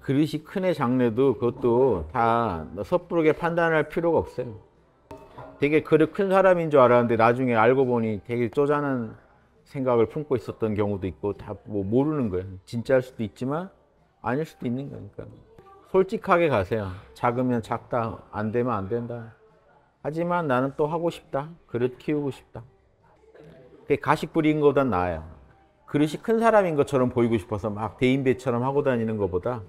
그러니까 그릇이 큰 애 장래도 그것도 다 섣부르게 판단할 필요가 없어요. 되게 그릇 큰 사람인 줄 알았는데 나중에 알고 보니 되게 쪼잔한 생각을 품고 있었던 경우도 있고 다 뭐 모르는 거예요. 진짜일 수도 있지만 아닐 수도 있는 거니까. 그러니까 솔직하게 가세요. 작으면 작다. 안 되면 안 된다. 하지만 나는 또 하고 싶다. 그릇 키우고 싶다. 그게 가식 부린 거보단 나아요. 그릇이 큰 사람인 것처럼 보이고 싶어서 막 대인배처럼 하고 다니는 것보다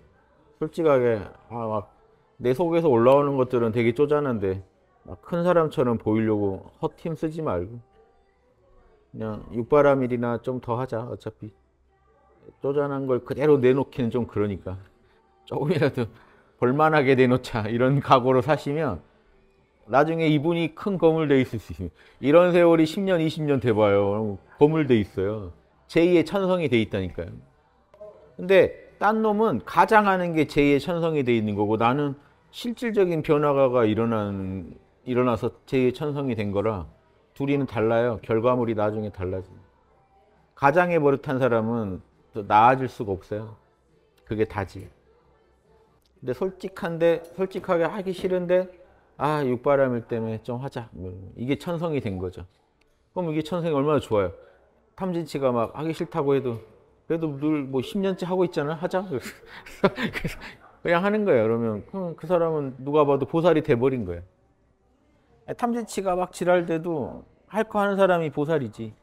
솔직하게 아, 막 내 속에서 올라오는 것들은 되게 쪼잔한데 막큰 사람처럼 보이려고 헛힘 쓰지 말고 그냥 육바람일이나 좀 더 하자 어차피 쪼잔한 걸 그대로 내놓기는 좀 그러니까 조금이라도 볼만하게 내놓자 이런 각오로 사시면 나중에 이분이 큰 거물 돼 있을 수 있습니다. 이런 세월이 10년, 20년 돼봐요. 거물 돼 있어요. 제2의 천성이 돼 있다니까요. 근데 딴 놈은 가장하는 게제의의 천성이 돼 있는 거고 나는 실질적인 변화가 일어난 일어나서 제의의 천성이 된 거라 둘이는 달라요. 결과물이 나중에 달라져. 가장의 버릇한 사람은 또 나아질 수가 없어요. 그게 다지. 근데 솔직한데 솔직하게 하기 싫은데 아 육바람일 때문에 좀 하자. 뭐, 이게 천성이 된 거죠. 그럼 이게 천성이 얼마나 좋아요. 탐진치가 막 하기 싫다고 해도 그래도 늘 뭐 10년째 하고 있잖아. 하자. 그냥 하는 거예요. 그러면 그, 그 사람은 누가 봐도 보살이 돼버린 거예요. 탐진치가 막지랄때도할 거 하는 사람이 보살이지.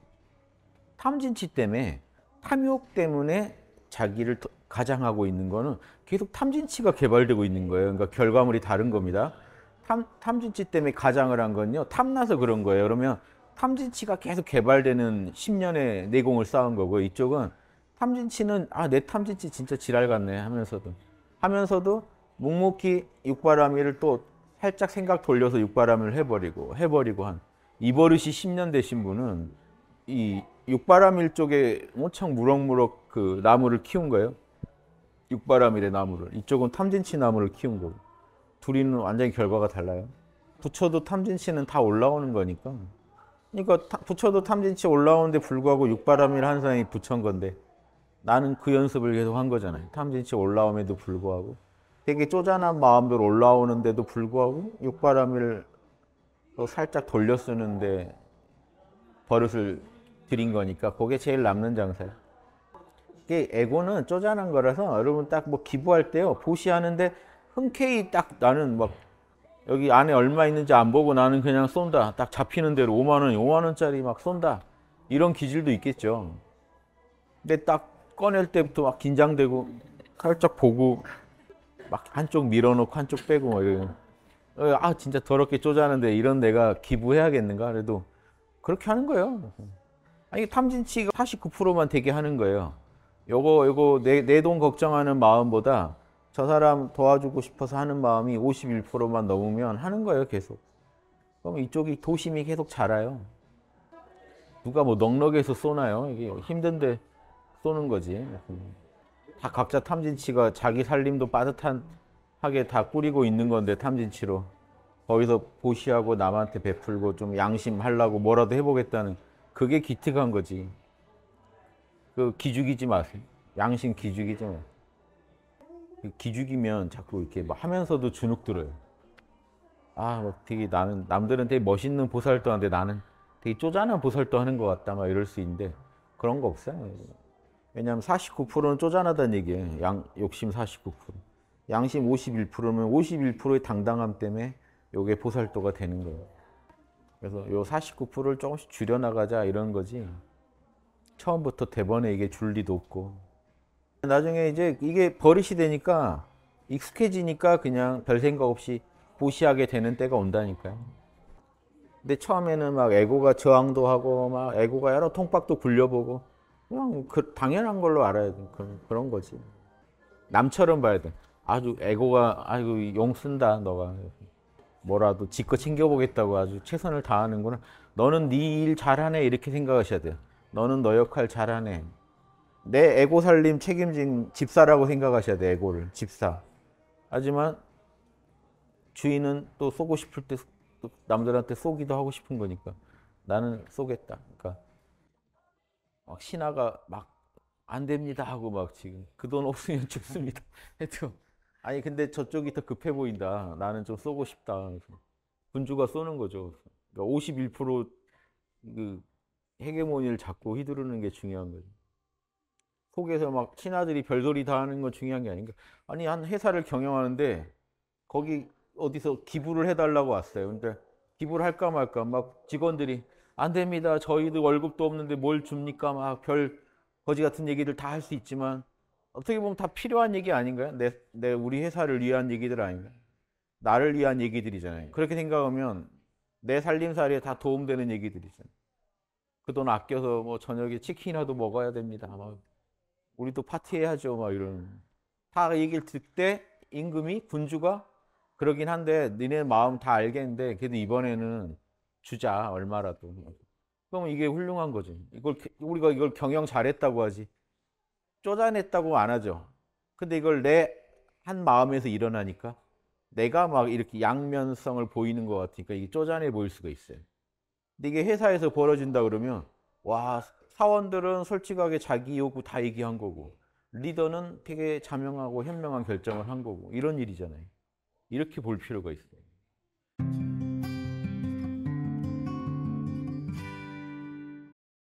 탐진치 때문에 탐욕 때문에 자기를 가장하고 있는 거는 계속 탐진치가 개발되고 있는 거예요. 그러니까 결과물이 다른 겁니다. 탐, 탐진치 때문에 가장을 한 건요. 탐나서 그런 거예요. 그러면 탐진치가 계속 개발되는 10년의 내공을 쌓은 거고 이쪽은 탐진치는 아 내 탐진치 진짜 지랄 같네 하면서도 하면서도 묵묵히 육바람이를 또 살짝 생각 돌려서 육바람을 해버리고 해버리고 한 이버릇이 10년 되신 분은 이 육바람일 쪽에 엄청 무럭무럭 그 나무를 키운 거예요. 육바람일의 나무를 이쪽은 탐진치 나무를 키운 거고 둘이는 완전히 결과가 달라요. 부처도 탐진치는 다 올라오는 거니까. 그러니까 타, 부처도 탐진치 올라오는데 불구하고 육바람일 한 사람이 부처인 건데 나는 그 연습을 계속 한 거잖아요. 탐진치 올라옴에도 불구하고 되게 쪼잔한 마음대로 올라오는데도 불구하고 육바람을 살짝 돌려 쓰는데 버릇을 드린 거니까 그게 제일 남는 장사예요. 이게 에고는 쪼잔한 거라서 여러분 딱 뭐 기부할 때요 보시하는데 흔쾌히 딱 나는 막 여기 안에 얼마 있는지 안 보고 나는 그냥 쏜다 딱 잡히는 대로 5만 원, 5만 원짜리 막 쏜다 이런 기질도 있겠죠. 근데 딱 꺼낼 때부터 막 긴장되고 살짝 보고 막 한쪽 밀어놓고 한쪽 빼고 막 이러고 어, 아 진짜 더럽게 쪼자는데 이런 내가 기부해야겠는가 그래도 그렇게 하는 거예요 아니 탐진치가 49%만 되게 하는 거예요 요거 요거 내 돈 걱정하는 마음보다 저 사람 도와주고 싶어서 하는 마음이 51%만 넘으면 하는 거예요 계속 그럼 이쪽이 도심이 계속 자라요 누가 뭐 넉넉해서 쏘나요 이게 힘든데 쏘는 거지. 다 각자 탐진치가 자기 살림도 빠듯하게 다 꾸리고 있는 건데 탐진치로 거기서 보시하고 남한테 베풀고 좀 양심하려고 뭐라도 해보겠다는 그게 기특한 거지. 그 기죽이지 마세요. 양심 기죽이지 마세요. 그 기죽이면 자꾸 이렇게 뭐 하면서도 주눅 들어요. 아, 뭐 되게 나는 남들은 되게 멋있는 보살도 하는데 나는 되게 쪼잔한 보살도 하는 것 같다 막 이럴 수 있는데 그런 거 없어요. 왜냐하면 49%는 쪼잔하다는 얘기예요. 양, 욕심 49%. 양심 51%면 51%의 당당함 때문에 요게 보살도가 되는 거예요. 그래서 요 49%를 조금씩 줄여나가자 이런 거지. 처음부터 대번에 이게 줄 리도 없고. 나중에 이제 이게 버릇이 되니까 익숙해지니까 그냥 별 생각 없이 보시하게 되는 때가 온다니까요. 근데 처음에는 막 에고가 저항도 하고 막 에고가 여러 통박도 굴려보고 그냥 그 당연한 걸로 알아야 돼. 그 그런 거지. 남처럼 봐야 돼. 아주 에고가 아이고 용 쓴다 너가 뭐라도 지껏 챙겨보겠다고 아주 최선을 다하는구나. 너는 네 일 잘하네 이렇게 생각하셔야 돼요. 너는 너 역할 잘하네. 내 에고 살림 책임진 집사라고 생각하셔야 돼 에고를 집사. 하지만 주인은 또 쏘고 싶을 때 남들한테 쏘기도 하고 싶은 거니까 나는 쏘겠다. 그러니까 막 신화가 막 안 됩니다 하고 막 지금 그 돈 없으면 죽습니다. 하여 아니 근데 저쪽이 더 급해 보인다. 나는 좀 쏘고 싶다. 군주가 쏘는 거죠. 그러니까 51%그 헤게모니를 잡고 휘두르는 게 중요한 거죠. 속에서 막 친아들이 별소리 다 하는 건 중요한 게 아닌가. 아니 한 회사를 경영하는데 거기 어디서 기부를 해달라고 왔어요. 근데 기부를 할까 말까 막 직원들이 안 됩니다. 저희도 월급도 없는데 뭘 줍니까? 막 별 거지 같은 얘기들 다 할 수 있지만 어떻게 보면 다 필요한 얘기 아닌가요? 내, 내 우리 회사를 위한 얘기들 아닌가요? 나를 위한 얘기들이잖아요. 그렇게 생각하면 내 살림살이에 다 도움되는 얘기들이잖아요. 그 돈 아껴서 뭐 저녁에 치킨이라도 먹어야 됩니다. 막 우리도 파티해야죠. 막 이런 다 얘기를 듣때 임금이 군주가 그러긴 한데 니네 마음 다 알겠는데 그래도 이번에는 주자 얼마라도. 그럼 이게 훌륭한 거지. 이걸 우리가 이걸 경영 잘했다고 하지. 쪼잔했다고 안 하죠. 근데 이걸 내 한 마음에서 일어나니까 내가 막 이렇게 양면성을 보이는 것 같으니까 이게 쪼잔해 보일 수가 있어요. 근데 이게 회사에서 벌어진다 그러면 와 사원들은 솔직하게 자기 요구 다 얘기한 거고 리더는 되게 자명하고 현명한 결정을 한 거고 이런 일이잖아요. 이렇게 볼 필요가 있어요.